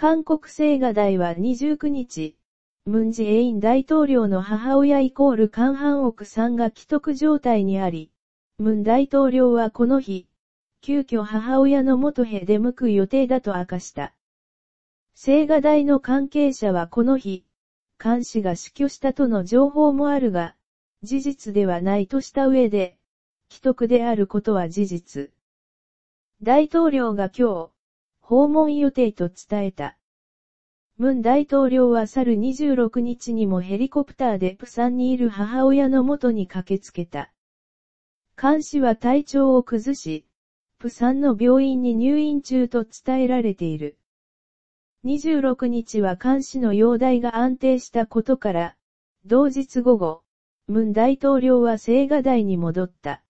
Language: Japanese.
韓国青瓦台は29日、ムンジェイン大統領の母親イコール韓半億さんが既得状態にあり、ムン大統領はこの日、急遽母親の元へ出向く予定だと明かした。青瓦台の関係者はこの日、監視が死去したとの情報もあるが、事実ではないとした上で、既得であることは事実。大統領が今日、訪問予定と伝えた。文大統領は去る26日にもヘリコプターでプサンにいる母親の元に駆けつけた。監視は体調を崩し、プサンの病院に入院中と伝えられている。26日は監視の容体が安定したことから、同日午後、文大統領は青瓦台に戻った。